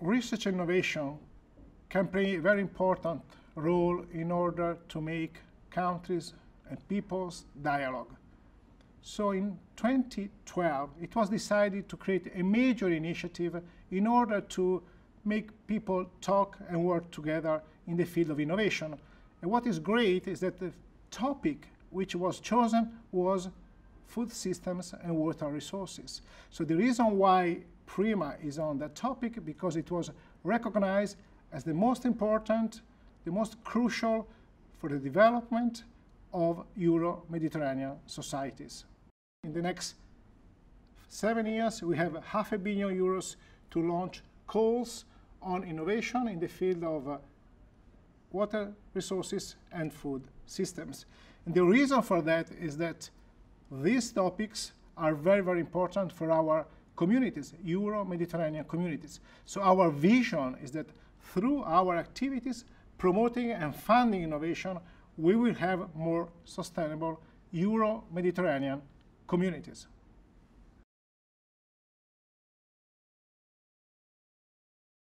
research innovation can play a very important role in order to make countries and peoples dialogue. So in 2012, it was decided to create a major initiative in order to make people talk and work together in the field of innovation. And what is great is that the topic which was chosen was food systems and water resources. So the reason why Prima is on that topic because it was recognized as the most important, the most crucial for the development of Euro-Mediterranean societies. In the next seven years, we have half a billion euros to launch calls on innovation in the field of uh, water resources and food systems. And the reason for that is that these topics are very, very important for our communities, Euro-Mediterranean communities. So our vision is that through our activities, promoting and funding innovation, we will have more sustainable Euro-Mediterranean communities.